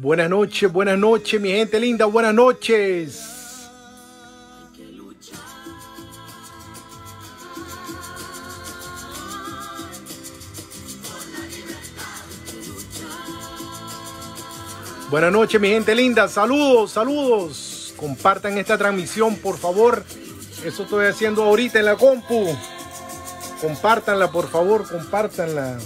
Buenas noches, buenas noches, mi gente linda, buenas noches. Buenas noches, mi gente linda. Saludos, saludos. Compartan esta transmisión, por favor. Eso estoy haciendo ahorita en la compu. Compartanla, por favor, compártanla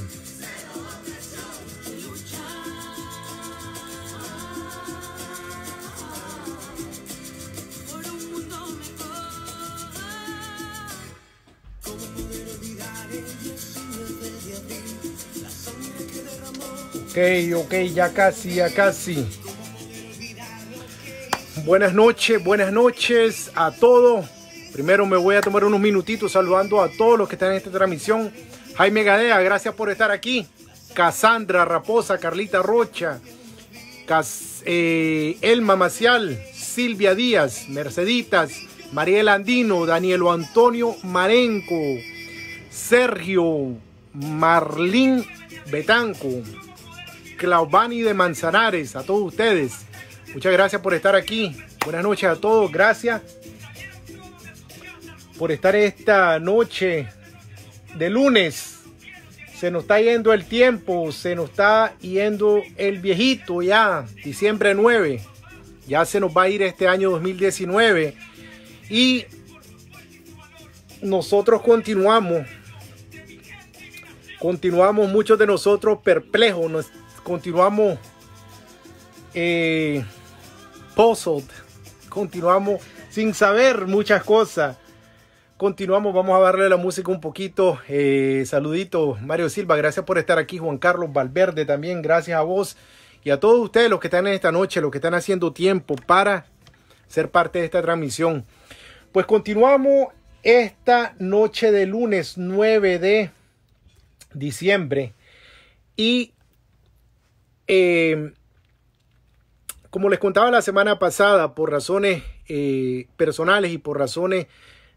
Ok, ok, ya casi, ya casi. Buenas noches, buenas noches a todos. Primero me voy a tomar unos minutitos saludando a todos los que están en esta transmisión. Jaime Gadea, gracias por estar aquí. Casandra Raposa, Carlita Rocha, eh, Elma Macial, Silvia Díaz, Merceditas, Mariela Andino, Danielo Antonio Marenco, Sergio Marlín Betanco, Claubani de Manzanares, a todos ustedes. Muchas gracias por estar aquí. Buenas noches a todos, gracias por estar esta noche de lunes. Se nos está yendo el tiempo, se nos está yendo el viejito ya, diciembre 9. Ya se nos va a ir este año 2019. Y nosotros continuamos, continuamos muchos de nosotros perplejos, continuamos eh, puzzled, continuamos sin saber muchas cosas. Continuamos, vamos a darle la música un poquito. Eh, saludito, Mario Silva, gracias por estar aquí. Juan Carlos Valverde también, gracias a vos y a todos ustedes los que están en esta noche, los que están haciendo tiempo para ser parte de esta transmisión. Pues continuamos esta noche de lunes 9 de diciembre y eh, como les contaba la semana pasada, por razones eh, personales y por razones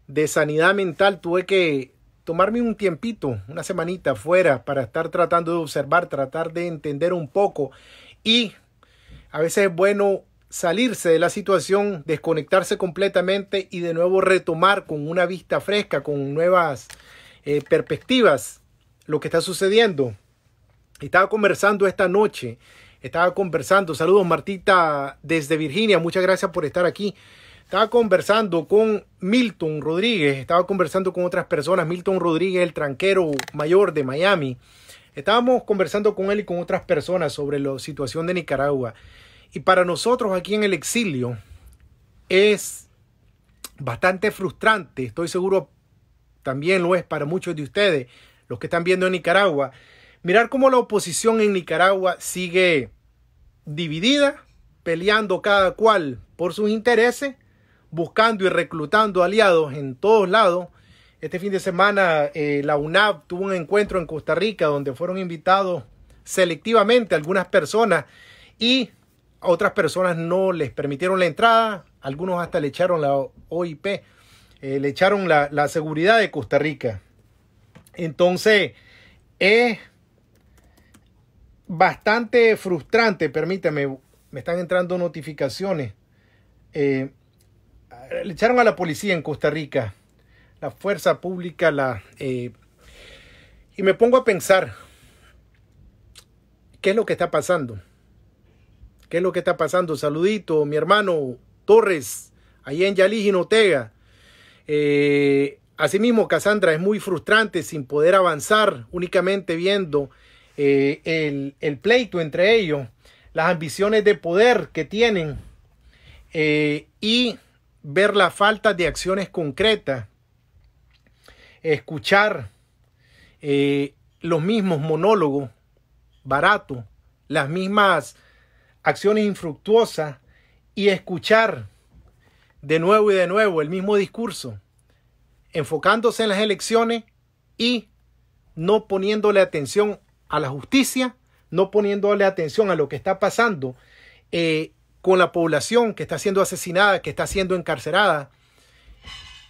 de sanidad mental, tuve que tomarme un tiempito, una semanita fuera, para estar tratando de observar, tratar de entender un poco. Y a veces es bueno salirse de la situación, desconectarse completamente y de nuevo retomar con una vista fresca, con nuevas eh, perspectivas, lo que está sucediendo. Estaba conversando esta noche, estaba conversando, saludos Martita desde Virginia, muchas gracias por estar aquí. Estaba conversando con Milton Rodríguez, estaba conversando con otras personas, Milton Rodríguez, el tranquero mayor de Miami. Estábamos conversando con él y con otras personas sobre la situación de Nicaragua. Y para nosotros aquí en el exilio es bastante frustrante, estoy seguro también lo es para muchos de ustedes, los que están viendo en Nicaragua, Mirar cómo la oposición en Nicaragua sigue dividida, peleando cada cual por sus intereses, buscando y reclutando aliados en todos lados. Este fin de semana eh, la UNAP tuvo un encuentro en Costa Rica donde fueron invitados selectivamente algunas personas y a otras personas no les permitieron la entrada, algunos hasta le echaron la OIP, eh, le echaron la, seguridad de Costa Rica. Entonces, es bastante frustrante, permítame, me están entrando notificaciones. Eh, le echaron a la policía en Costa Rica, la fuerza pública, la... Eh, y me pongo a pensar, ¿qué es lo que está pasando? ¿Qué es lo que está pasando? Saludito, mi hermano Torres, ahí en Yalí, Ginotega. Eh, asimismo, Casandra, es muy frustrante sin poder avanzar, únicamente viendo eh, el, pleito entre ellos, las ambiciones de poder que tienen eh, y ver la falta de acciones concretas, escuchar eh, los mismos monólogos baratos, las mismas acciones infructuosas y escuchar de nuevo y de nuevo el mismo discurso, enfocándose en las elecciones y no poniéndole atención a la justicia, no poniéndole atención a lo que está pasando eh, con la población que está siendo asesinada, que está siendo encarcelada,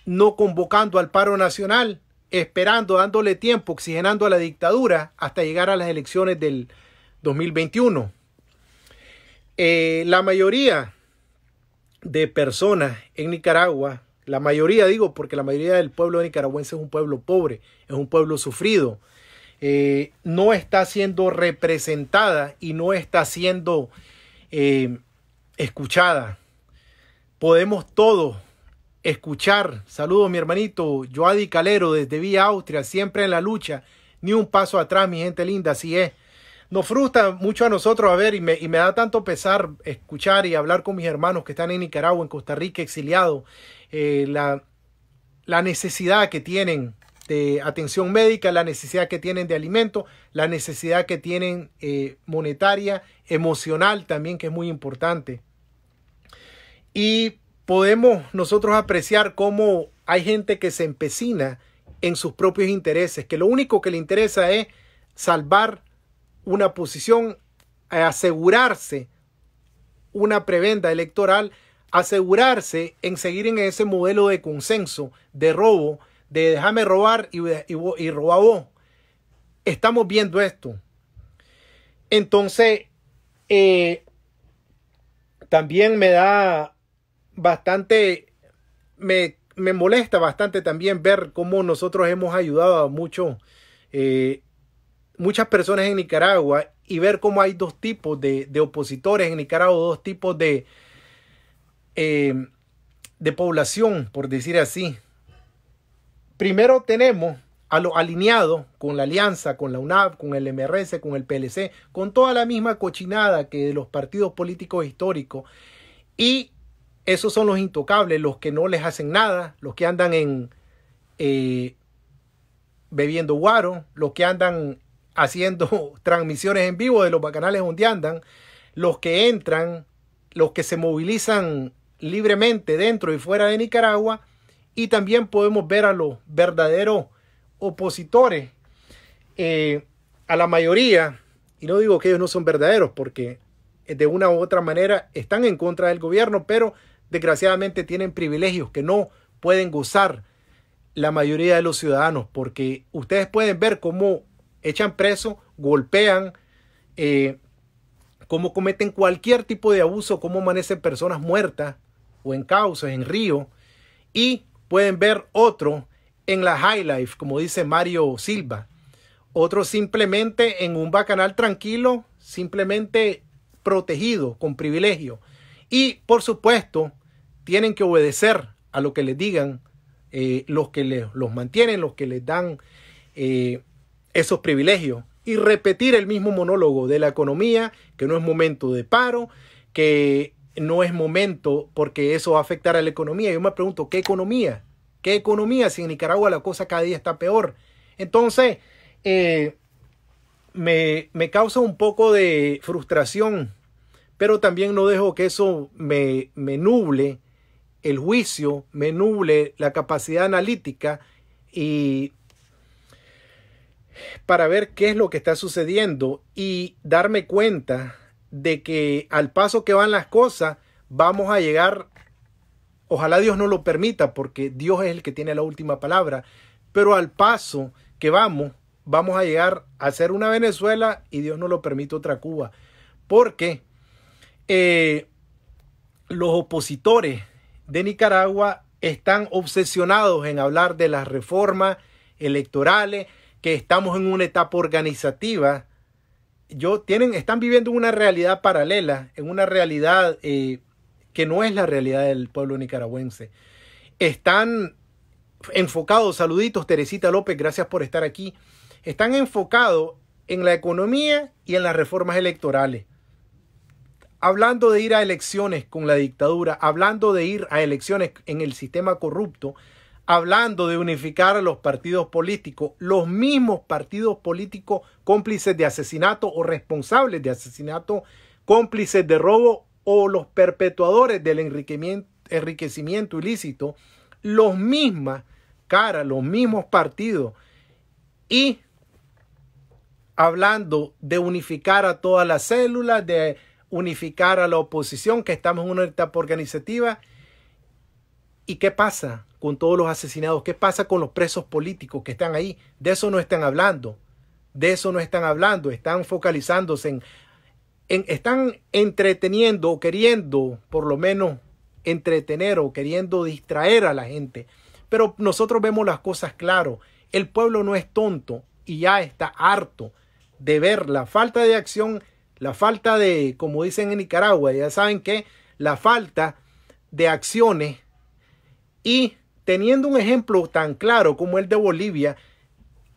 no convocando al paro nacional, esperando, dándole tiempo, oxigenando a la dictadura hasta llegar a las elecciones del 2021. Eh, la mayoría de personas en Nicaragua, la mayoría digo porque la mayoría del pueblo nicaragüense es un pueblo pobre, es un pueblo sufrido, eh, no está siendo representada y no está siendo eh, escuchada. Podemos todos escuchar. Saludos mi hermanito Joadi Calero desde Vía Austria, siempre en la lucha, ni un paso atrás, mi gente linda, así es. Nos frustra mucho a nosotros, a ver, y me, da tanto pesar escuchar y hablar con mis hermanos que están en Nicaragua, en Costa Rica, exiliados, eh, la, la necesidad que tienen de atención médica, la necesidad que tienen de alimento, la necesidad que tienen eh, monetaria, emocional también, que es muy importante. Y podemos nosotros apreciar cómo hay gente que se empecina en sus propios intereses, que lo único que le interesa es salvar una posición, eh, asegurarse una prebenda electoral, asegurarse en seguir en ese modelo de consenso, de robo, de déjame robar y, y, roba vos. Estamos viendo esto. Entonces, eh, también me da bastante, me, me, molesta bastante también ver cómo nosotros hemos ayudado a mucho, eh, muchas personas en Nicaragua y ver cómo hay dos tipos de, opositores en Nicaragua, dos tipos de, eh, de población, por decir así. Primero tenemos a los alineados con la alianza, con la UNAP, con el MRS, con el PLC, con toda la misma cochinada que de los partidos políticos históricos. Y esos son los intocables, los que no les hacen nada, los que andan en eh, bebiendo guaro, los que andan haciendo transmisiones en vivo de los bacanales donde andan, los que entran, los que se movilizan libremente dentro y fuera de Nicaragua y también podemos ver a los verdaderos opositores, eh, a la mayoría, y no digo que ellos no son verdaderos, porque de una u otra manera están en contra del gobierno, pero desgraciadamente tienen privilegios que no pueden gozar la mayoría de los ciudadanos, porque ustedes pueden ver cómo echan preso, golpean, eh, cómo cometen cualquier tipo de abuso, cómo amanecen personas muertas o en causas, en río, y Pueden ver otro en la High Life, como dice Mario Silva. Otro simplemente en un bacanal tranquilo, simplemente protegido, con privilegio. Y por supuesto, tienen que obedecer a lo que les digan eh, los que les, los mantienen, los que les dan eh, esos privilegios. Y repetir el mismo monólogo de la economía, que no es momento de paro, que no es momento porque eso va a afectar a la economía. Yo me pregunto, ¿qué economía? ¿Qué economía? Si en Nicaragua la cosa cada día está peor. Entonces, eh, me, me, causa un poco de frustración, pero también no dejo que eso me, me nuble el juicio, me nuble la capacidad analítica y para ver qué es lo que está sucediendo y darme cuenta de que al paso que van las cosas vamos a llegar, ojalá Dios no lo permita, porque Dios es el que tiene la última palabra, pero al paso que vamos, vamos a llegar a ser una Venezuela y Dios no lo permite otra Cuba, porque eh, los opositores de Nicaragua están obsesionados en hablar de las reformas electorales, que estamos en una etapa organizativa tienen, están viviendo una realidad paralela, en una realidad eh, que no es la realidad del pueblo nicaragüense. Están enfocados, saluditos, Teresita López, gracias por estar aquí. Están enfocados en la economía y en las reformas electorales. Hablando de ir a elecciones con la dictadura, hablando de ir a elecciones en el sistema corrupto, hablando de unificar a los partidos políticos, los mismos partidos políticos cómplices de asesinato o responsables de asesinato, cómplices de robo o los perpetuadores del enriquecimiento ilícito, los mismas cara, los mismos partidos. Y hablando de unificar a todas las células, de unificar a la oposición, que estamos en una etapa organizativa, ¿Y qué pasa con todos los asesinados? ¿Qué pasa con los presos políticos que están ahí? De eso no están hablando. De eso no están hablando. Están focalizándose en, están entreteniendo o queriendo, por lo menos, entretener o queriendo distraer a la gente. Pero nosotros vemos las cosas claro. El pueblo no es tonto y ya está harto de ver la falta de acción, la falta de, como dicen en Nicaragua, ya saben que la falta de acciones y teniendo un ejemplo tan claro como el de Bolivia,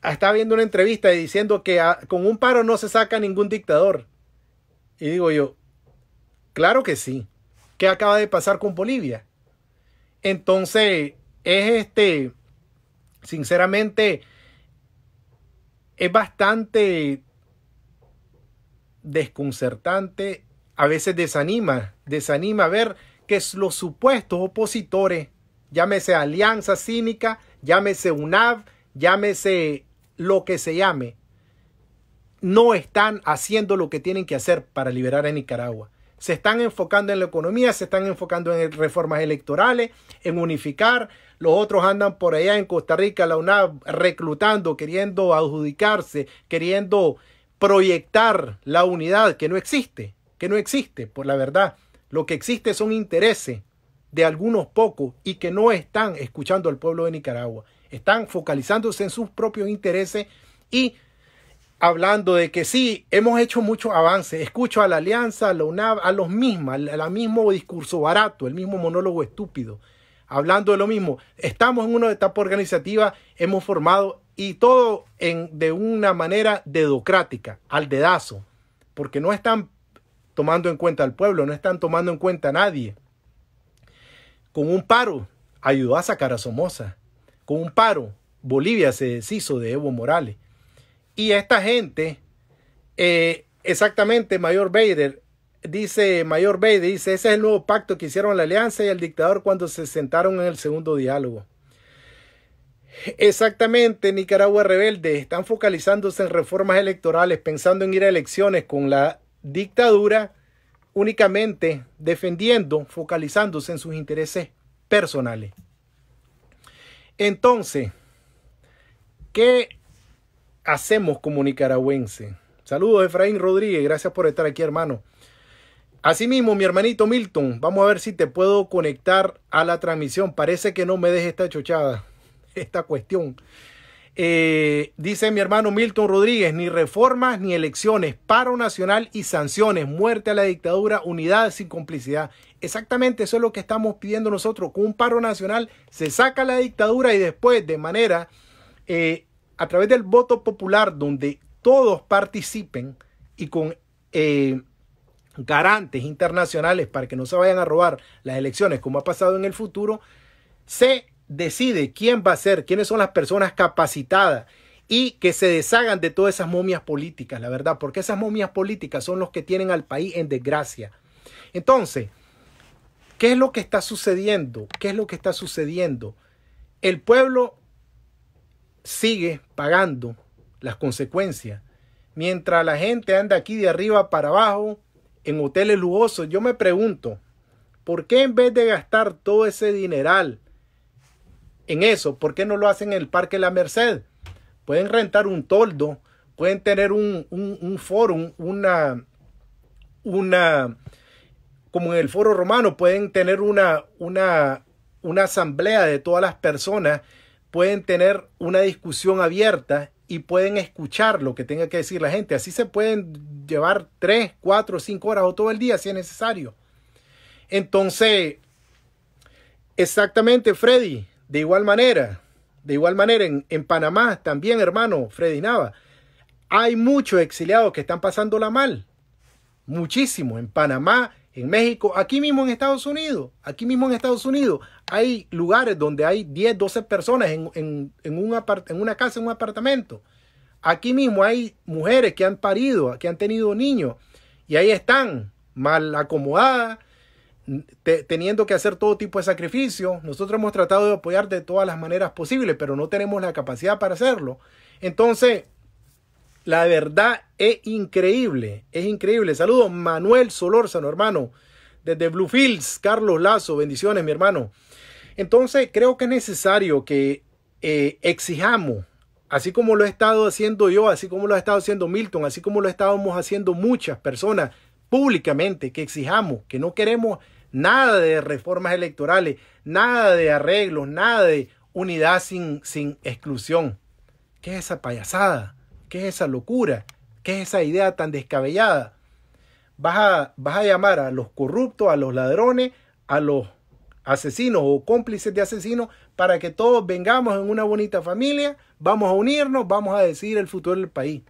está viendo una entrevista diciendo que ah, con un paro no se saca ningún dictador. Y digo yo, claro que sí. ¿Qué acaba de pasar con Bolivia? Entonces, es este, sinceramente, es bastante desconcertante, a veces desanima, desanima ver que los supuestos opositores llámese Alianza Cínica, llámese UNAV, llámese lo que se llame, no están haciendo lo que tienen que hacer para liberar a Nicaragua. Se están enfocando en la economía, se están enfocando en reformas electorales, en unificar. Los otros andan por allá en Costa Rica, la UNAV, reclutando, queriendo adjudicarse, queriendo proyectar la unidad que no existe, que no existe, por la verdad. Lo que existe son intereses de algunos pocos y que no están escuchando al pueblo de Nicaragua. Están focalizándose en sus propios intereses y hablando de que sí, hemos hecho mucho avances. Escucho a la Alianza, a la UNAV, a los mismos, al mismo discurso barato, el mismo monólogo estúpido, hablando de lo mismo. Estamos en una etapa organizativa, hemos formado y todo en, de una manera dedocrática, al dedazo, porque no están tomando en cuenta al pueblo, no están tomando en cuenta a nadie. Con un paro ayudó a sacar a Somoza. Con un paro Bolivia se deshizo de Evo Morales. Y esta gente, eh, exactamente Mayor Bader, dice Mayor Bader, dice, ese es el nuevo pacto que hicieron la alianza y el dictador cuando se sentaron en el segundo diálogo. Exactamente, Nicaragua rebelde, están focalizándose en reformas electorales, pensando en ir a elecciones con la dictadura únicamente defendiendo, focalizándose en sus intereses personales. Entonces, ¿qué hacemos como nicaragüense? Saludos, Efraín Rodríguez, gracias por estar aquí, hermano. Asimismo, mi hermanito Milton, vamos a ver si te puedo conectar a la transmisión. Parece que no me deje esta chochada, esta cuestión. Eh, dice mi hermano Milton Rodríguez, ni reformas ni elecciones, paro nacional y sanciones, muerte a la dictadura, unidad sin complicidad. Exactamente eso es lo que estamos pidiendo nosotros, con un paro nacional se saca la dictadura y después de manera, eh, a través del voto popular, donde todos participen y con eh, garantes internacionales para que no se vayan a robar las elecciones como ha pasado en el futuro, se decide quién va a ser, quiénes son las personas capacitadas y que se deshagan de todas esas momias políticas, la verdad, porque esas momias políticas son los que tienen al país en desgracia. Entonces, ¿qué es lo que está sucediendo? ¿Qué es lo que está sucediendo? El pueblo sigue pagando las consecuencias, mientras la gente anda aquí de arriba para abajo en hoteles lujosos. Yo me pregunto, ¿por qué en vez de gastar todo ese dineral en eso. ¿Por qué no lo hacen en el Parque La Merced? Pueden rentar un toldo, pueden tener un, un, foro, una, una, como en el foro romano, pueden tener una, una, una asamblea de todas las personas, pueden tener una discusión abierta y pueden escuchar lo que tenga que decir la gente. Así se pueden llevar tres, cuatro, cinco horas o todo el día si es necesario. Entonces, exactamente, Freddy, de igual manera, de igual manera, en, Panamá también, hermano Freddy Nava, hay muchos exiliados que están pasándola mal. Muchísimo. En Panamá, en México, aquí mismo en Estados Unidos, aquí mismo en Estados Unidos, hay lugares donde hay 10, 12 personas en, en una casa, en un apartamento. Aquí mismo hay mujeres que han parido, que han tenido niños, y ahí están, mal acomodadas, teniendo que hacer todo tipo de sacrificio. Nosotros hemos tratado de apoyar de todas las maneras posibles, pero no tenemos la capacidad para hacerlo. Entonces, la verdad es increíble, es increíble. Saludos, Manuel Solórzano, hermano, desde Bluefields, Carlos Lazo, bendiciones, mi hermano. Entonces, creo que es necesario que eh, exijamos, así como lo he estado haciendo yo, así como lo ha estado haciendo Milton, así como lo estábamos haciendo muchas personas públicamente, que exijamos, que no queremos Nada de reformas electorales, nada de arreglos, nada de unidad sin, sin exclusión. ¿Qué es esa payasada? ¿Qué es esa locura? ¿Qué es esa idea tan descabellada? Vas a, vas a llamar a los corruptos, a los ladrones, a los asesinos o cómplices de asesinos para que todos vengamos en una bonita familia, vamos a unirnos, vamos a decidir el futuro del país.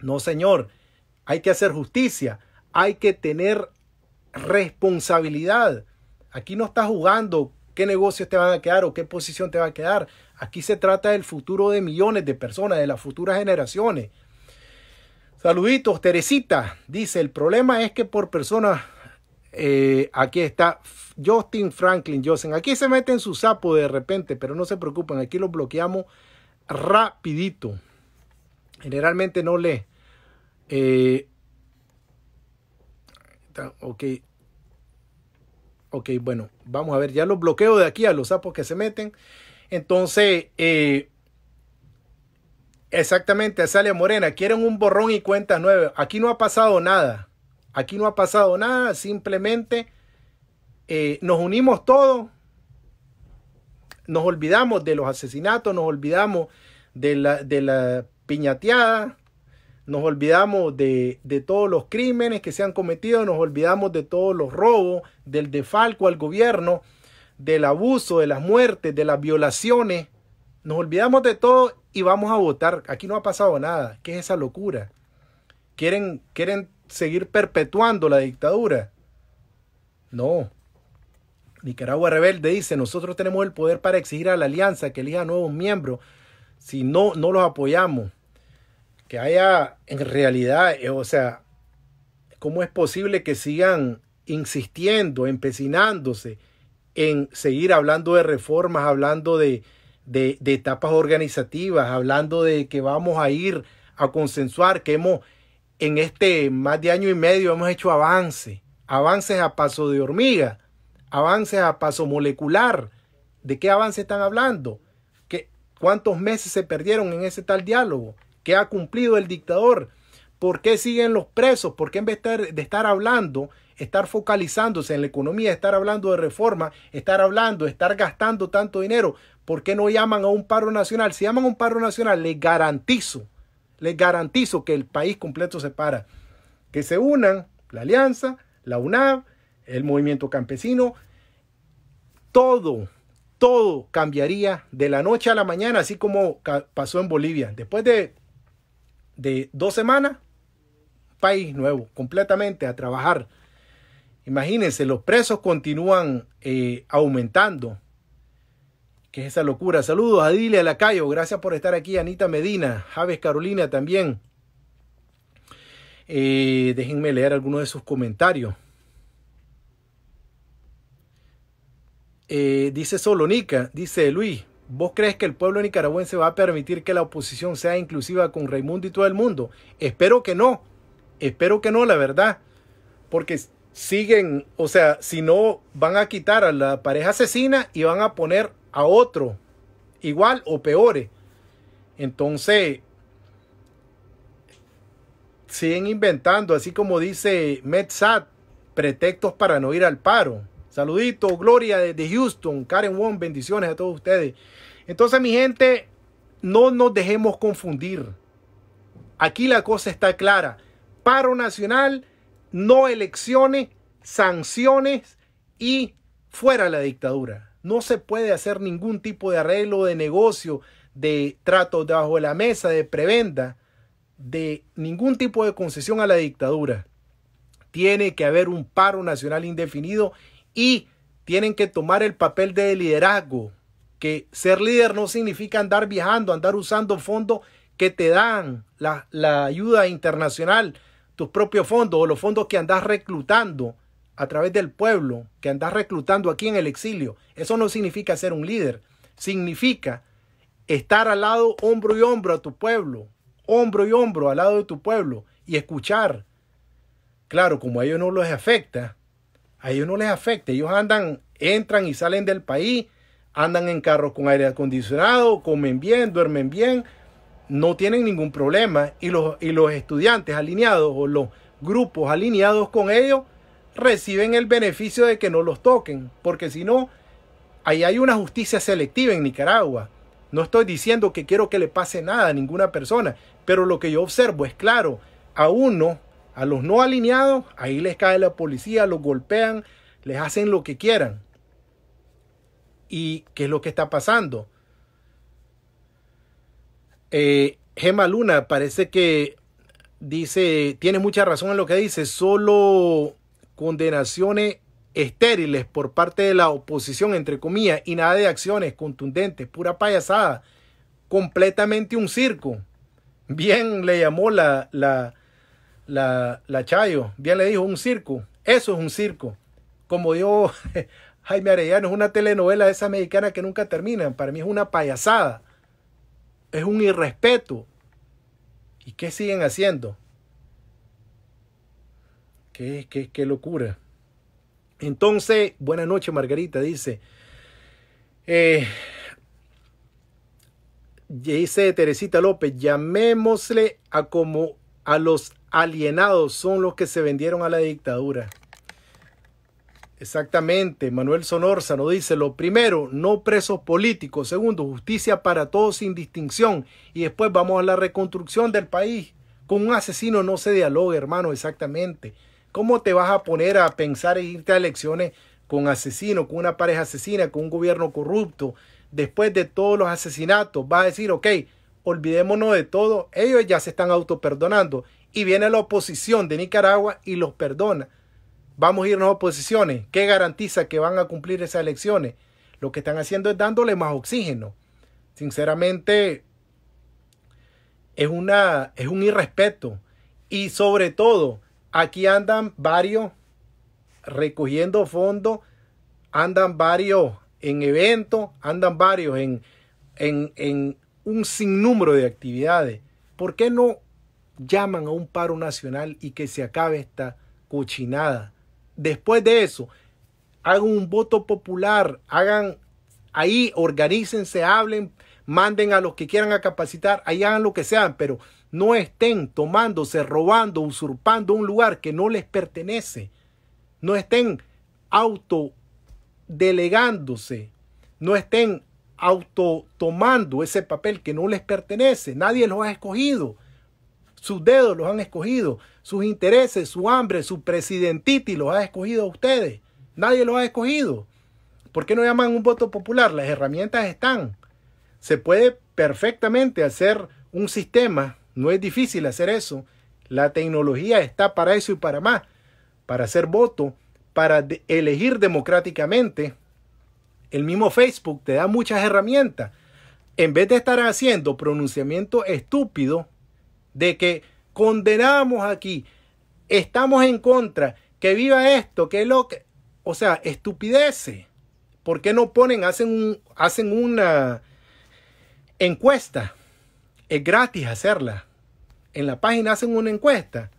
No, señor, hay que hacer justicia, hay que tener responsabilidad. Aquí no está jugando qué negocios te van a quedar o qué posición te va a quedar. Aquí se trata del futuro de millones de personas, de las futuras generaciones. Saluditos, Teresita. Dice, el problema es que por personas, eh, aquí está Justin Franklin Johnson. Aquí se meten su sapo de repente, pero no se preocupen, aquí lo bloqueamos rapidito. Generalmente no le eh, ok. Ok, bueno, vamos a ver, ya los bloqueo de aquí a los sapos que se meten. Entonces, eh, exactamente, Azalia Morena, quieren un borrón y cuenta nueve. Aquí no ha pasado nada. Aquí no ha pasado nada, simplemente eh, nos unimos todos, nos olvidamos de los asesinatos, nos olvidamos de la, de la piñateada, nos olvidamos de, todos los crímenes que se han cometido, nos olvidamos de todos los robos, del defalco al gobierno, del abuso, de las muertes, de las violaciones. Nos olvidamos de todo y vamos a votar. Aquí no ha pasado nada. ¿Qué es esa locura? ¿Quieren, quieren seguir perpetuando la dictadura? No. Nicaragua Rebelde dice, nosotros tenemos el poder para exigir a la alianza que elija nuevos miembros. Si no, no los apoyamos que haya en realidad, eh, o sea, ¿cómo es posible que sigan insistiendo, empecinándose en seguir hablando de reformas, hablando de, de, etapas organizativas, hablando de que vamos a ir a consensuar, que hemos en este más de año y medio hemos hecho avances, avances a paso de hormiga, avances a paso molecular. ¿De qué avance están hablando? ¿Cuántos meses se perdieron en ese tal diálogo? ha cumplido el dictador? ¿Por qué siguen los presos? ¿Por qué en vez de estar, hablando, estar focalizándose en la economía, estar hablando de reforma, estar hablando, estar gastando tanto dinero? ¿Por qué no llaman a un paro nacional? Si llaman a un paro nacional, les garantizo, les garantizo que el país completo se para. Que se unan la Alianza, la UNAV, el movimiento campesino, todo, todo cambiaría de la noche a la mañana, así como pasó en Bolivia. Después de de dos semanas, país nuevo, completamente a trabajar. Imagínense, los presos continúan eh, aumentando. Que es esa locura. Saludos a Dile Lacayo, gracias por estar aquí. Anita Medina, Javes Carolina también. Eh, déjenme leer algunos de sus comentarios. Eh, dice Solonica, dice Luis, ¿Vos crees que el pueblo nicaragüense va a permitir que la oposición sea inclusiva con Raimundo y todo el mundo? Espero que no. Espero que no, la verdad. Porque siguen, o sea, si no, van a quitar a la pareja asesina y van a poner a otro, igual o peores. Entonces, siguen inventando, así como dice MedSat, pretextos para no ir al paro. Saludito, Gloria de Houston, Karen Wong, bendiciones a todos ustedes. Entonces, mi gente, no nos dejemos confundir. Aquí la cosa está clara. Paro nacional, no elecciones, sanciones y fuera la dictadura. No se puede hacer ningún tipo de arreglo de negocio, de tratos debajo de la mesa, de prebenda, de ningún tipo de concesión a la dictadura. Tiene que haber un paro nacional indefinido y tienen que tomar el papel de liderazgo que ser líder no significa andar viajando, andar usando fondos que te dan la, ayuda internacional, tus propios fondos o los fondos que andas reclutando a través del pueblo, que andas reclutando aquí en el exilio. Eso no significa ser un líder, significa estar al lado hombro y hombro a tu pueblo, hombro y hombro al lado de tu pueblo y escuchar. Claro, como a ellos no les afecta, a ellos no les afecta, ellos andan, entran y salen del país andan en carros con aire acondicionado, comen bien, duermen bien, no tienen ningún problema y los, y los estudiantes alineados o los grupos alineados con ellos reciben el beneficio de que no los toquen, porque si no, ahí hay una justicia selectiva en Nicaragua. No estoy diciendo que quiero que le pase nada a ninguna persona, pero lo que yo observo es claro, a uno, a los no alineados, ahí les cae la policía, los golpean, les hacen lo que quieran. ¿Y qué es lo que está pasando? Eh, Gema Luna parece que dice, tiene mucha razón en lo que dice, solo condenaciones estériles por parte de la oposición, entre comillas, y nada de acciones contundentes, pura payasada, completamente un circo. Bien le llamó la, la, la, la Chayo, bien le dijo un circo, eso es un circo. Como yo... Jaime Arellano es una telenovela de esa mexicana que nunca terminan. Para mí es una payasada. Es un irrespeto. ¿Y qué siguen haciendo? Qué, qué, qué locura. Entonces, buena noche Margarita, dice. Eh, dice Teresita López, llamémosle a como a los alienados son los que se vendieron a la dictadura. Exactamente, Manuel Sonorza nos dice lo primero, no presos políticos, segundo, justicia para todos sin distinción y después vamos a la reconstrucción del país. Con un asesino no se dialoga, hermano, exactamente. ¿Cómo te vas a poner a pensar e irte a elecciones con asesino, con una pareja asesina, con un gobierno corrupto? Después de todos los asesinatos, vas a decir, ok, olvidémonos de todo, ellos ya se están autoperdonando y viene la oposición de Nicaragua y los perdona vamos a irnos a oposiciones. ¿Qué garantiza que van a cumplir esas elecciones? Lo que están haciendo es dándole más oxígeno. Sinceramente, es, una, es un irrespeto. Y sobre todo, aquí andan varios recogiendo fondos, andan varios en eventos, andan varios en, en un sinnúmero de actividades. ¿Por qué no llaman a un paro nacional y que se acabe esta cochinada? Después de eso, hagan un voto popular, hagan ahí, organícense, hablen, manden a los que quieran a capacitar, ahí hagan lo que sean, pero no estén tomándose, robando, usurpando un lugar que no les pertenece. No estén autodelegándose, no estén autotomando ese papel que no les pertenece, nadie los ha escogido. Sus dedos los han escogido, sus intereses, su hambre, su presidentitis los ha escogido a ustedes. Nadie los ha escogido. ¿Por qué no llaman un voto popular? Las herramientas están. Se puede perfectamente hacer un sistema, no es difícil hacer eso. La tecnología está para eso y para más, para hacer voto, para elegir democráticamente. El mismo Facebook te da muchas herramientas. En vez de estar haciendo pronunciamiento estúpido, de que condenamos aquí, estamos en contra, que viva esto, que lo que... O sea, estupidece ¿Por qué no ponen, hacen, un, hacen una encuesta? Es gratis hacerla. En la página hacen una encuesta.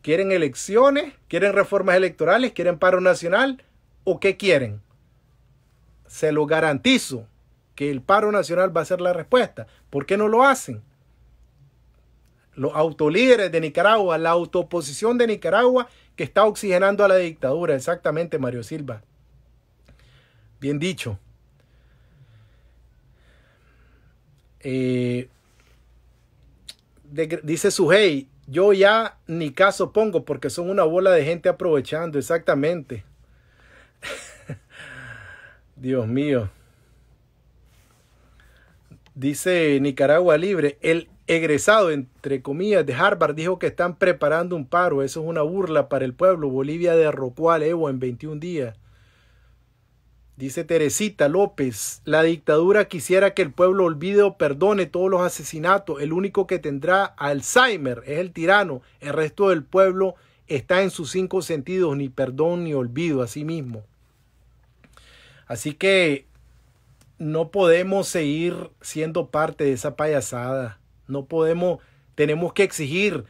¿Quieren elecciones? ¿Quieren reformas electorales? ¿Quieren paro nacional? ¿O qué quieren? Se lo garantizo que el paro nacional va a ser la respuesta. ¿Por qué no lo hacen? los autolíderes de Nicaragua, la autoposición de Nicaragua que está oxigenando a la dictadura. Exactamente, Mario Silva. Bien dicho. Eh, dice Sujei, yo ya ni caso pongo porque son una bola de gente aprovechando, exactamente. Dios mío. Dice Nicaragua Libre, el egresado, entre comillas, de Harvard, dijo que están preparando un paro. Eso es una burla para el pueblo. Bolivia derrocó al Evo en 21 días. Dice Teresita López, la dictadura quisiera que el pueblo olvide o perdone todos los asesinatos. El único que tendrá Alzheimer es el tirano. El resto del pueblo está en sus cinco sentidos, ni perdón ni olvido a sí mismo. Así que no podemos seguir siendo parte de esa payasada. No podemos, tenemos que exigir,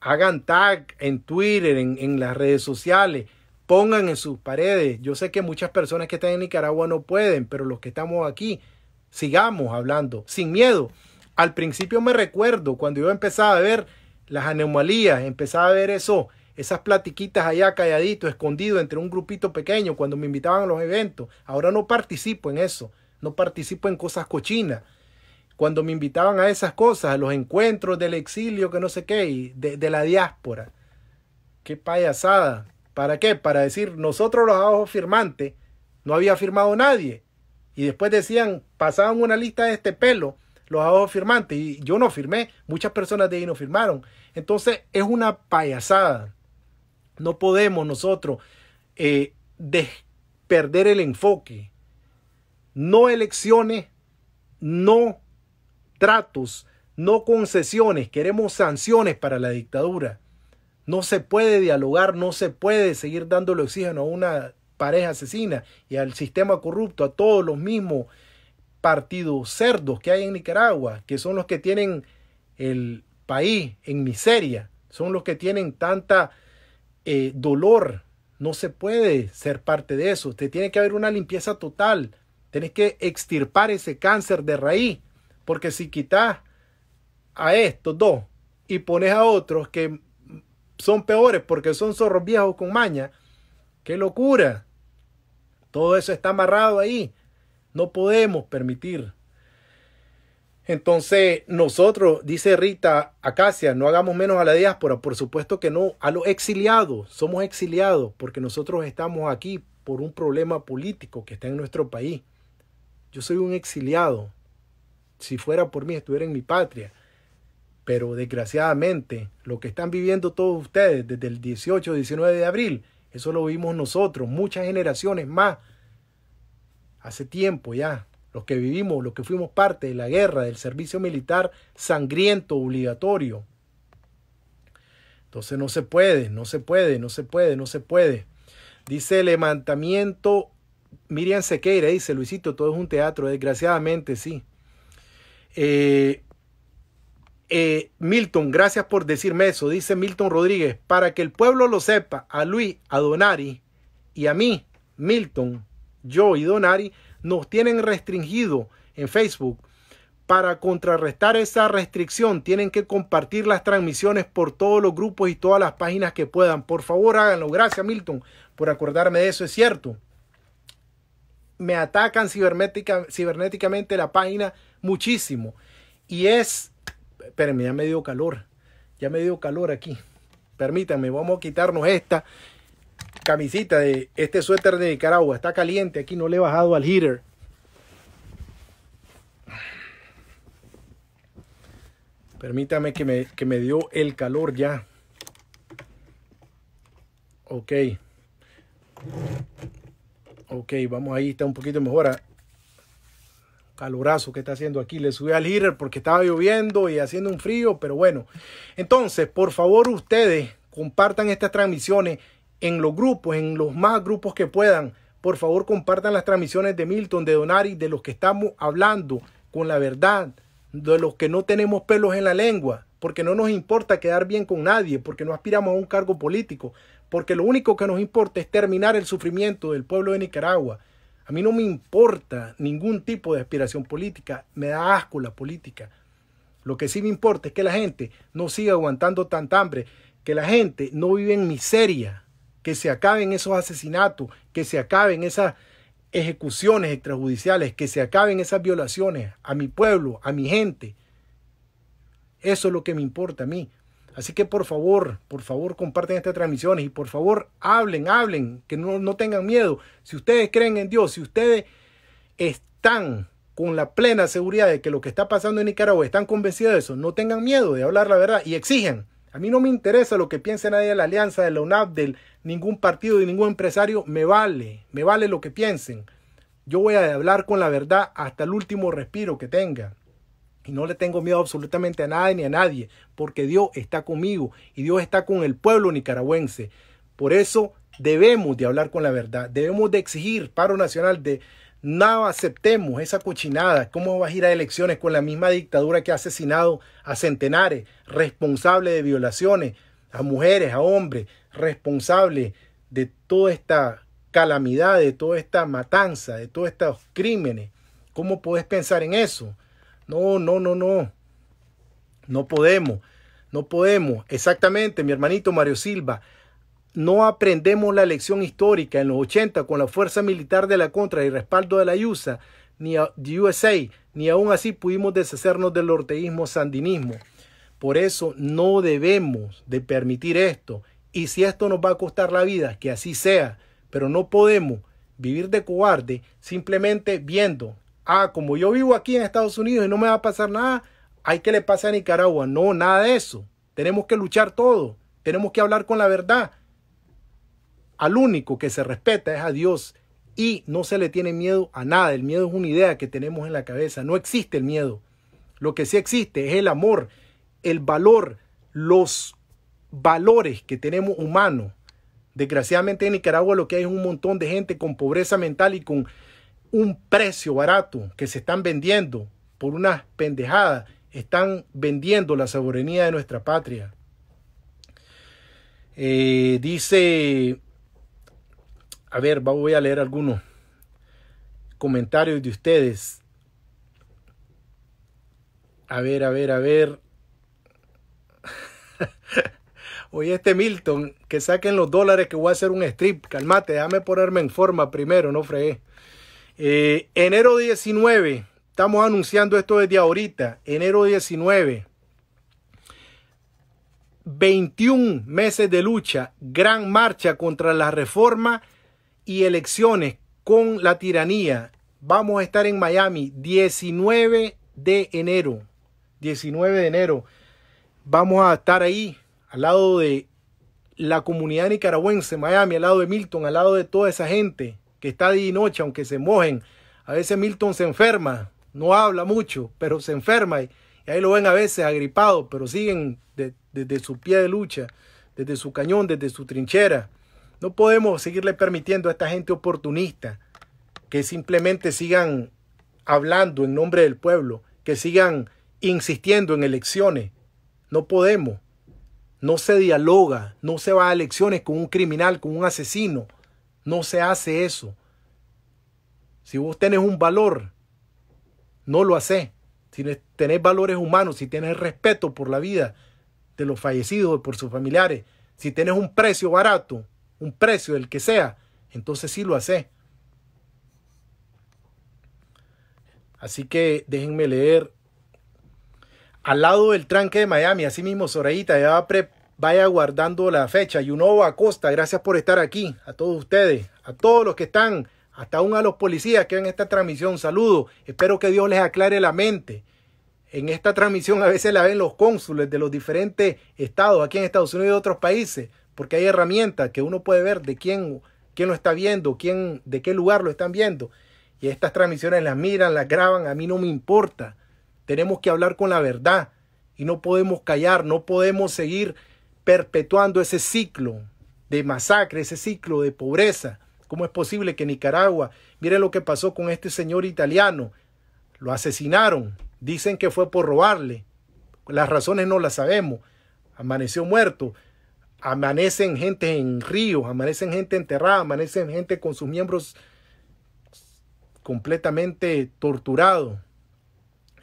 hagan tag en Twitter, en, las redes sociales, pongan en sus paredes. Yo sé que muchas personas que están en Nicaragua no pueden, pero los que estamos aquí, sigamos hablando, sin miedo. Al principio me recuerdo cuando yo empezaba a ver las anomalías, empezaba a ver eso, esas platiquitas allá calladito, escondido entre un grupito pequeño cuando me invitaban a los eventos. Ahora no participo en eso, no participo en cosas cochinas cuando me invitaban a esas cosas, a los encuentros del exilio, que no sé qué, y de, la diáspora. Qué payasada. ¿Para qué? Para decir, nosotros los abajo firmantes, no había firmado nadie. Y después decían, pasaban una lista de este pelo, los abajo firmantes, y yo no firmé, muchas personas de ahí no firmaron. Entonces, es una payasada. No podemos nosotros eh, perder el enfoque. No elecciones, no tratos, no concesiones, queremos sanciones para la dictadura. No se puede dialogar, no se puede seguir dándole oxígeno a una pareja asesina y al sistema corrupto, a todos los mismos partidos cerdos que hay en Nicaragua, que son los que tienen el país en miseria, son los que tienen tanta eh, dolor. No se puede ser parte de eso. usted tiene que haber una limpieza total. tienes que extirpar ese cáncer de raíz. Porque si quitas a estos dos y pones a otros que son peores porque son zorros viejos con maña, qué locura. Todo eso está amarrado ahí. No podemos permitir. Entonces, nosotros, dice Rita Acacia, no hagamos menos a la diáspora, por supuesto que no, a los exiliados, somos exiliados, porque nosotros estamos aquí por un problema político que está en nuestro país. Yo soy un exiliado, si fuera por mí, estuviera en mi patria. Pero desgraciadamente, lo que están viviendo todos ustedes desde el 18, 19 de abril, eso lo vimos nosotros, muchas generaciones más, hace tiempo ya, los que vivimos, los que fuimos parte de la guerra, del servicio militar sangriento, obligatorio. Entonces no se puede, no se puede, no se puede, no se puede. Dice el levantamiento, Miriam Sequeira dice, Luisito, todo es un teatro, desgraciadamente sí. Eh, eh, Milton, gracias por decirme eso, dice Milton Rodríguez, para que el pueblo lo sepa, a Luis, a Donari y a mí, Milton, yo y Donari, nos tienen restringido en Facebook. Para contrarrestar esa restricción, tienen que compartir las transmisiones por todos los grupos y todas las páginas que puedan. Por favor, háganlo. Gracias, Milton, por acordarme de eso. Es cierto. Me atacan cibernéticamente la página muchísimo. Y es, espérenme, ya me dio calor, ya me dio calor aquí. Permítanme, vamos a quitarnos esta camisita de este suéter de Nicaragua. Está caliente, aquí no le he bajado al heater. Permítame que me, que me dio el calor ya. Ok. Ok, vamos ahí, está un poquito mejor calorazo que está haciendo aquí. Le subí al heater porque estaba lloviendo y haciendo un frío, pero bueno. Entonces, por favor, ustedes compartan estas transmisiones en los grupos, en los más grupos que puedan. Por favor, compartan las transmisiones de Milton, de Donari, de los que estamos hablando con la verdad, de los que no tenemos pelos en la lengua, porque no nos importa quedar bien con nadie, porque no aspiramos a un cargo político, porque lo único que nos importa es terminar el sufrimiento del pueblo de Nicaragua. A mí no me importa ningún tipo de aspiración política, me da asco la política. Lo que sí me importa es que la gente no siga aguantando tanta hambre, que la gente no vive en miseria, que se acaben esos asesinatos, que se acaben esas ejecuciones extrajudiciales, que se acaben esas violaciones a mi pueblo, a mi gente. Eso es lo que me importa a mí. Así que por favor, por favor comparten estas transmisiones y por favor hablen, hablen, que no, tengan miedo. Si ustedes creen en Dios, si ustedes están con la plena seguridad de que lo que está pasando en Nicaragua, están convencidos de eso, no tengan miedo de hablar la verdad y exigen. A mí no me interesa lo que piense nadie de la alianza, de la UNAP, de ningún partido, de ningún empresario, me vale, me vale lo que piensen. Yo voy a hablar con la verdad hasta el último respiro que tenga. Y no le tengo miedo absolutamente a nada ni a nadie, porque Dios está conmigo y Dios está con el pueblo nicaragüense. Por eso debemos de hablar con la verdad, debemos de exigir paro nacional, de no aceptemos esa cochinada, cómo vas a ir a elecciones con la misma dictadura que ha asesinado a centenares, responsable de violaciones a mujeres, a hombres, responsable de toda esta calamidad, de toda esta matanza, de todos estos crímenes. ¿Cómo puedes pensar en eso? No, no, no, no. No podemos, no podemos. Exactamente, mi hermanito Mario Silva. No aprendemos la lección histórica en los 80 con la fuerza militar de la contra y respaldo de la USA, ni a, USA, ni aún así pudimos deshacernos del orteísmo sandinismo. Por eso no debemos de permitir esto. Y si esto nos va a costar la vida, que así sea, pero no podemos vivir de cobarde simplemente viendo ah, como yo vivo aquí en Estados Unidos y no me va a pasar nada, hay que le pase a Nicaragua. No, nada de eso. Tenemos que luchar todo. Tenemos que hablar con la verdad. Al único que se respeta es a Dios y no se le tiene miedo a nada. El miedo es una idea que tenemos en la cabeza. No existe el miedo. Lo que sí existe es el amor, el valor, los valores que tenemos humanos. Desgraciadamente en Nicaragua lo que hay es un montón de gente con pobreza mental y con un precio barato que se están vendiendo por unas pendejadas, están vendiendo la soberanía de nuestra patria. Eh, dice, a ver, voy a leer algunos comentarios de ustedes. A ver, a ver, a ver. Oye, este Milton, que saquen los dólares que voy a hacer un strip. Calmate, déjame ponerme en forma primero, no fregué. Eh, enero 19, estamos anunciando esto desde ahorita, enero 19. 21 meses de lucha, gran marcha contra la reforma y elecciones con la tiranía. Vamos a estar en Miami 19 de enero. 19 de enero. Vamos a estar ahí al lado de la comunidad nicaragüense, Miami, al lado de Milton, al lado de toda esa gente que está día y noche, aunque se mojen. A veces Milton se enferma, no habla mucho, pero se enferma y, ahí lo ven a veces agripado, pero siguen desde su pie de lucha, desde su cañón, desde su trinchera. No podemos seguirle permitiendo a esta gente oportunista que simplemente sigan hablando en nombre del pueblo, que sigan insistiendo en elecciones. No podemos. No se dialoga, no se va a elecciones con un criminal, con un asesino. No se hace eso. Si vos tenés un valor, no lo haces. Si tenés valores humanos, si tenés respeto por la vida de los fallecidos, por sus familiares, si tenés un precio barato, un precio del que sea, entonces sí lo haces. Así que déjenme leer. Al lado del tranque de Miami, así mismo Sorayita llevaba pre vaya guardando la fecha. Yunova Acosta, gracias por estar aquí. A todos ustedes, a todos los que están, hasta aún a los policías que ven esta transmisión. Saludos. Espero que Dios les aclare la mente. En esta transmisión a veces la ven los cónsules de los diferentes estados aquí en Estados Unidos y otros países, porque hay herramientas que uno puede ver de quién, quién lo está viendo, quién, de qué lugar lo están viendo. Y estas transmisiones las miran, las graban, a mí no me importa. Tenemos que hablar con la verdad y no podemos callar, no podemos seguir perpetuando ese ciclo de masacre, ese ciclo de pobreza. ¿Cómo es posible que Nicaragua, miren lo que pasó con este señor italiano, lo asesinaron, dicen que fue por robarle, las razones no las sabemos, amaneció muerto, amanecen gente en ríos, amanecen gente enterrada, amanecen gente con sus miembros completamente torturado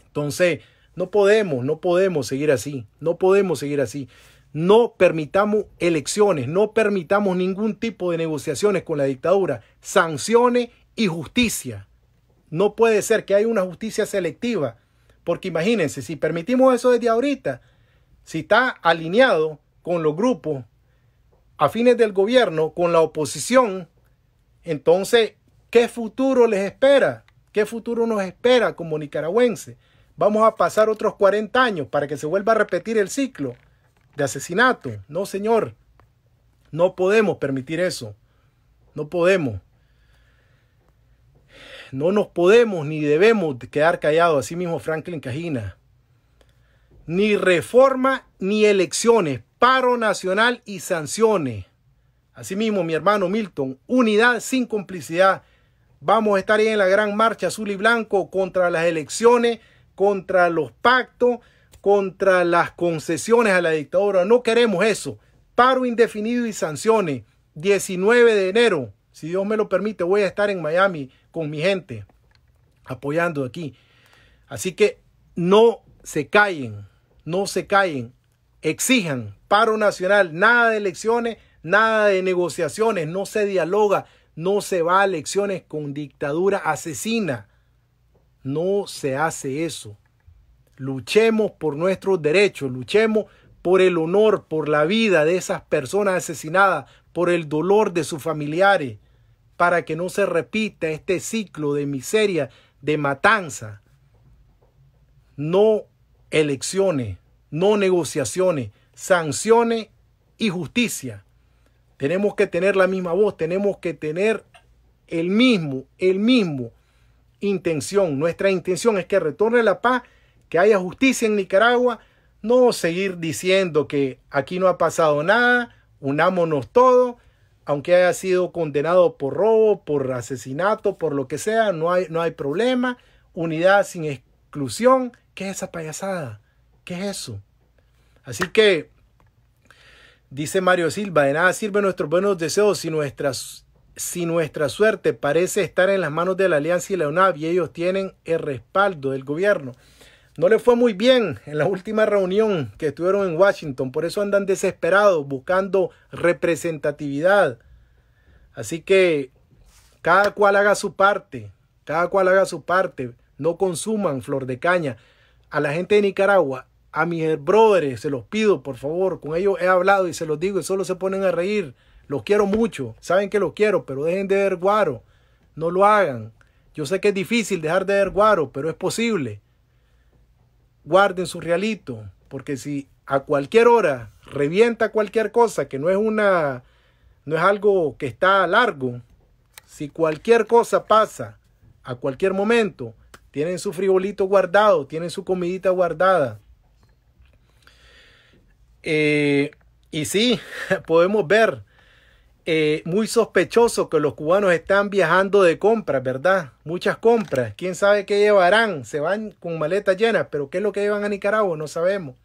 Entonces, no podemos, no podemos seguir así, no podemos seguir así. No permitamos elecciones, no permitamos ningún tipo de negociaciones con la dictadura. Sanciones y justicia. No puede ser que haya una justicia selectiva, porque imagínense, si permitimos eso desde ahorita, si está alineado con los grupos afines del gobierno, con la oposición, entonces, ¿qué futuro les espera? ¿Qué futuro nos espera como nicaragüenses? Vamos a pasar otros 40 años para que se vuelva a repetir el ciclo de asesinato. No, Señor, no podemos permitir eso. No podemos. No nos podemos ni debemos quedar callados, así mismo Franklin Cajina. Ni reforma ni elecciones, paro nacional y sanciones. mismo mi hermano Milton, unidad sin complicidad. Vamos a estar ahí en la gran marcha azul y blanco contra las elecciones, contra los pactos, contra las concesiones a la dictadura. No queremos eso. Paro indefinido y sanciones. 19 de enero, si Dios me lo permite, voy a estar en Miami con mi gente apoyando aquí. Así que no se callen, no se callen. Exijan paro nacional, nada de elecciones, nada de negociaciones, no se dialoga, no se va a elecciones con dictadura asesina. No se hace eso. Luchemos por nuestros derechos, luchemos por el honor, por la vida de esas personas asesinadas, por el dolor de sus familiares, para que no se repita este ciclo de miseria, de matanza. No elecciones, no negociaciones, sanciones y justicia. Tenemos que tener la misma voz, tenemos que tener el mismo, el mismo intención. Nuestra intención es que retorne la paz que haya justicia en Nicaragua, no seguir diciendo que aquí no ha pasado nada, unámonos todos, aunque haya sido condenado por robo, por asesinato, por lo que sea, no hay, no hay problema, unidad sin exclusión, ¿qué es esa payasada? ¿Qué es eso? Así que, dice Mario Silva, de nada sirven nuestros buenos deseos si nuestra, si nuestra suerte parece estar en las manos de la Alianza y la UNAV y ellos tienen el respaldo del gobierno. No le fue muy bien en la última reunión que estuvieron en Washington, por eso andan desesperados buscando representatividad. Así que cada cual haga su parte, cada cual haga su parte, no consuman flor de caña. A la gente de Nicaragua, a mis brothers, se los pido, por favor, con ellos he hablado y se los digo y solo se ponen a reír. Los quiero mucho, saben que los quiero, pero dejen de ver guaro, no lo hagan. Yo sé que es difícil dejar de ver guaro, pero es posible guarden su realito, porque si a cualquier hora revienta cualquier cosa, que no es una no es algo que está largo, si cualquier cosa pasa a cualquier momento, tienen su frijolito guardado, tienen su comidita guardada. Eh, y sí, podemos ver eh, muy sospechoso que los cubanos están viajando de compras, ¿verdad? Muchas compras. ¿Quién sabe qué llevarán? Se van con maletas llenas, pero ¿qué es lo que llevan a Nicaragua? No sabemos.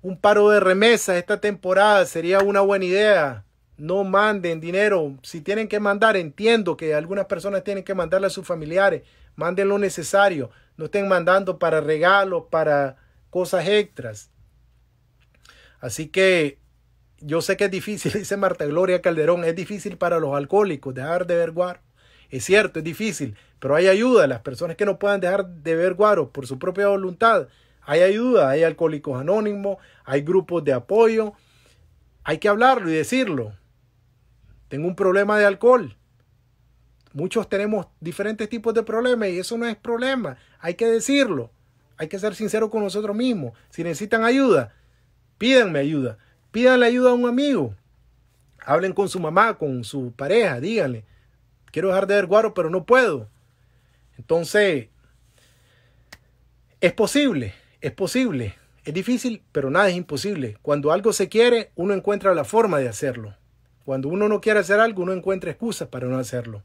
Un paro de remesas esta temporada sería una buena idea. No manden dinero. Si tienen que mandar, entiendo que algunas personas tienen que mandarle a sus familiares. Manden lo necesario. No estén mandando para regalos, para cosas extras. Así que yo sé que es difícil, dice Marta Gloria Calderón, es difícil para los alcohólicos dejar de ver guaro. Es cierto, es difícil, pero hay ayuda. Las personas que no puedan dejar de ver guaro por su propia voluntad, hay ayuda. Hay alcohólicos anónimos, hay grupos de apoyo. Hay que hablarlo y decirlo. Tengo un problema de alcohol. Muchos tenemos diferentes tipos de problemas y eso no es problema. Hay que decirlo. Hay que ser sincero con nosotros mismos. Si necesitan ayuda, pídanme ayuda. Pídanle ayuda a un amigo. Hablen con su mamá, con su pareja, díganle, quiero dejar de ver guaro, pero no puedo. Entonces, es posible, es posible. Es difícil, pero nada es imposible. Cuando algo se quiere, uno encuentra la forma de hacerlo. Cuando uno no quiere hacer algo, uno encuentra excusas para no hacerlo.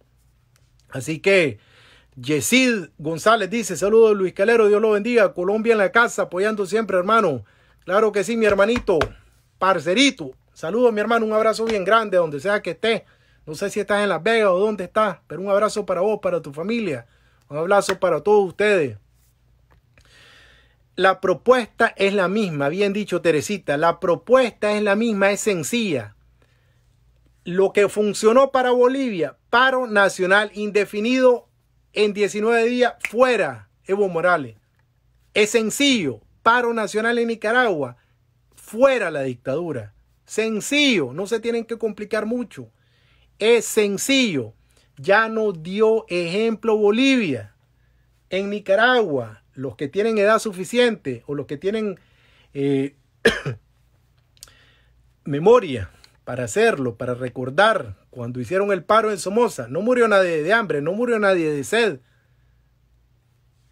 Así que, Yesid González dice, saludos Luis Calero, Dios lo bendiga, Colombia en la casa, apoyando siempre, hermano. Claro que sí, mi hermanito. Parcerito, saludos mi hermano, un abrazo bien grande donde sea que estés. No sé si estás en Las Vegas o dónde estás, pero un abrazo para vos, para tu familia. Un abrazo para todos ustedes. La propuesta es la misma, bien dicho Teresita, la propuesta es la misma, es sencilla. Lo que funcionó para Bolivia, paro nacional indefinido en 19 días, fuera Evo Morales. Es sencillo, paro nacional en Nicaragua, fuera la dictadura. Sencillo, no se tienen que complicar mucho. Es sencillo. Ya nos dio ejemplo Bolivia. En Nicaragua, los que tienen edad suficiente o los que tienen eh, memoria para hacerlo, para recordar cuando hicieron el paro en Somoza, no murió nadie de hambre, no murió nadie de sed.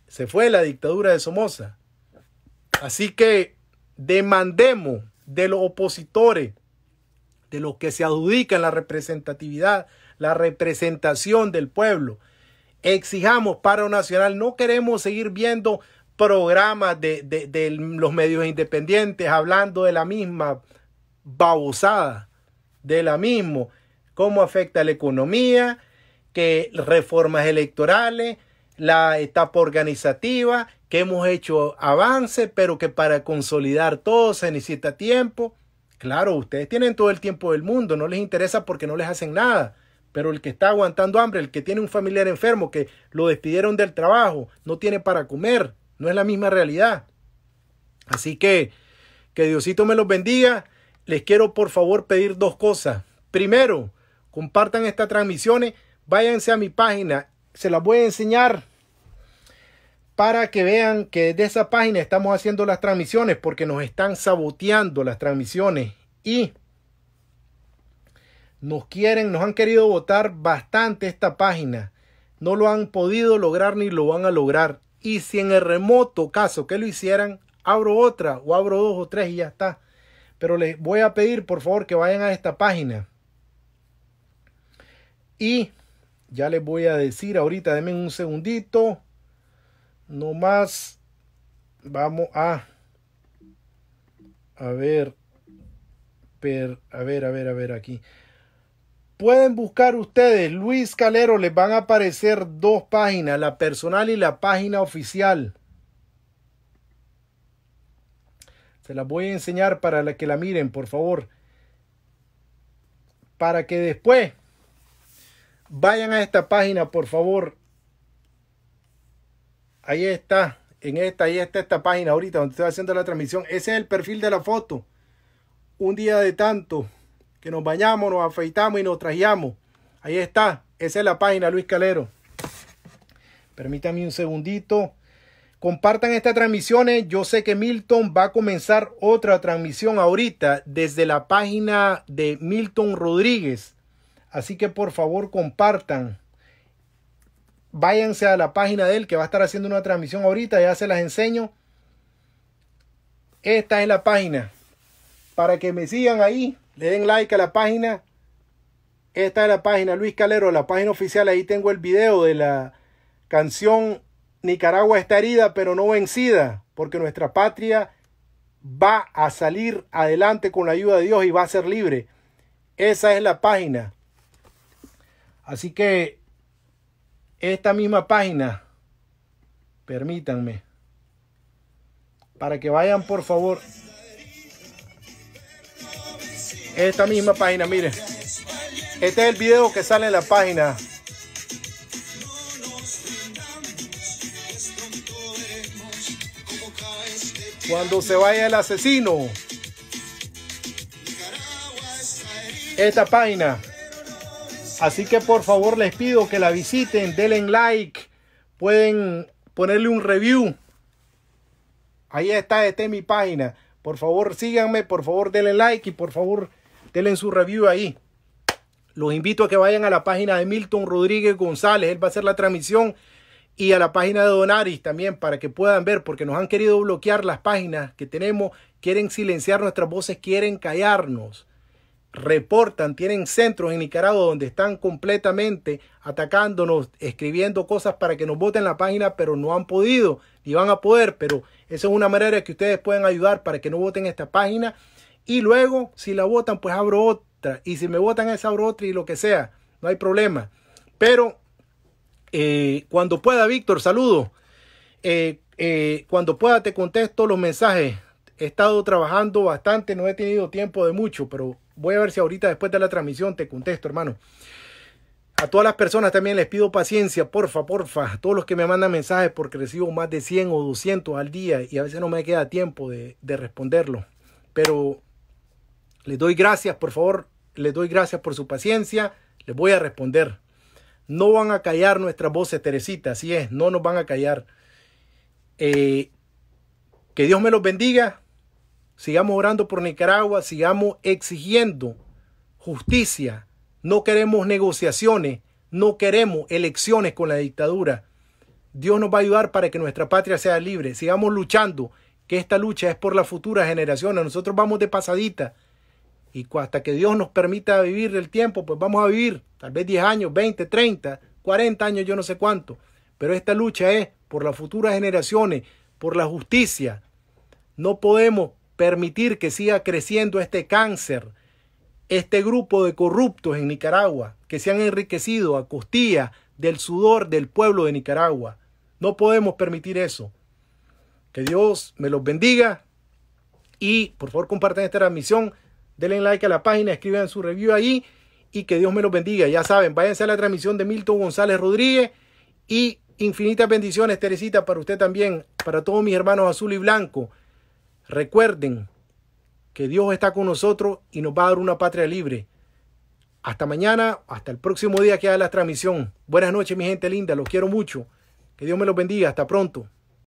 Se fue la dictadura de Somoza. Así que demandemos de los opositores, de los que se adjudican la representatividad, la representación del pueblo. Exijamos paro nacional. No queremos seguir viendo programas de, los medios independientes hablando de la misma babosada, de la misma, cómo afecta la economía, que reformas electorales, la etapa organizativa, que hemos hecho avance, pero que para consolidar todo se necesita tiempo. Claro, ustedes tienen todo el tiempo del mundo, no les interesa porque no les hacen nada. Pero el que está aguantando hambre, el que tiene un familiar enfermo, que lo despidieron del trabajo, no tiene para comer, no es la misma realidad. Así que que Diosito me los bendiga. Les quiero por favor pedir dos cosas. Primero, compartan estas transmisiones, váyanse a mi página, se las voy a enseñar para que vean que de esa página estamos haciendo las transmisiones porque nos están saboteando las transmisiones y nos quieren, nos han querido votar bastante esta página. No lo han podido lograr ni lo van a lograr. Y si en el remoto caso que lo hicieran, abro otra o abro dos o tres y ya está. Pero les voy a pedir por favor que vayan a esta página. Y ya les voy a decir ahorita, denme un segundito. No más, vamos a a ver a ver a ver a ver aquí pueden buscar ustedes Luis Calero les van a aparecer dos páginas la personal y la página oficial se las voy a enseñar para que la miren por favor para que después vayan a esta página por favor Ahí está, en esta, ahí está esta página ahorita donde estoy haciendo la transmisión. Ese es el perfil de la foto. Un día de tanto que nos bañamos, nos afeitamos y nos trajeamos. Ahí está, esa es la página, Luis Calero. Permítame un segundito. Compartan estas transmisiones. Yo sé que Milton va a comenzar otra transmisión ahorita desde la página de Milton Rodríguez. Así que por favor compartan váyanse a la página de él que va a estar haciendo una transmisión ahorita, ya se las enseño. Esta es la página. Para que me sigan ahí, le den like a la página. Esta es la página Luis Calero, la página oficial. Ahí tengo el video de la canción Nicaragua está herida pero no vencida, porque nuestra patria va a salir adelante con la ayuda de Dios y va a ser libre. Esa es la página. Así que esta misma página, permítanme, para que vayan por favor. Esta misma página, miren. Este es el video que sale en la página. Cuando se vaya el asesino. Esta página. Así que por favor les pido que la visiten, denle like, pueden ponerle un review. Ahí está, está en mi página. Por favor síganme, por favor denle like y por favor denle su review ahí. Los invito a que vayan a la página de Milton Rodríguez González, él va a hacer la transmisión, y a la página de Donaris también para que puedan ver, porque nos han querido bloquear las páginas que tenemos, quieren silenciar nuestras voces, quieren callarnos reportan, tienen centros en Nicaragua donde están completamente atacándonos, escribiendo cosas para que nos voten la página, pero no han podido ni van a poder, pero eso es una manera que ustedes pueden ayudar para que no voten esta página y luego si la votan pues abro otra y si me votan esa abro otra y lo que sea, no hay problema. Pero eh, cuando pueda, Víctor, saludo. Eh, eh, cuando pueda te contesto los mensajes. He estado trabajando bastante, no he tenido tiempo de mucho, pero Voy a ver si ahorita después de la transmisión te contesto, hermano. A todas las personas también les pido paciencia, porfa, porfa. A todos los que me mandan mensajes porque recibo más de 100 o 200 al día y a veces no me queda tiempo de, responderlo. Pero les doy gracias, por favor. Les doy gracias por su paciencia. Les voy a responder. No van a callar nuestras voces, Teresita. Así es, no nos van a callar. Eh, que Dios me los bendiga sigamos orando por Nicaragua, sigamos exigiendo justicia. No queremos negociaciones, no queremos elecciones con la dictadura. Dios nos va a ayudar para que nuestra patria sea libre. Sigamos luchando, que esta lucha es por las futuras generaciones. Nosotros vamos de pasadita. Y hasta que Dios nos permita vivir el tiempo, pues vamos a vivir tal vez 10 años, 20, 30, 40 años, yo no sé cuánto. Pero esta lucha es por las futuras generaciones, por la justicia. No podemos permitir que siga creciendo este cáncer, este grupo de corruptos en Nicaragua que se han enriquecido a costilla del sudor del pueblo de Nicaragua. No podemos permitir eso. Que Dios me los bendiga y por favor compartan esta transmisión, denle like a la página, escriban su review ahí y que Dios me los bendiga. Ya saben, váyanse a la transmisión de Milton González Rodríguez y infinitas bendiciones, Teresita, para usted también, para todos mis hermanos azul y blanco. Recuerden que Dios está con nosotros y nos va a dar una patria libre. Hasta mañana, hasta el próximo día que haga la transmisión. Buenas noches, mi gente linda. Los quiero mucho. Que Dios me los bendiga. Hasta pronto.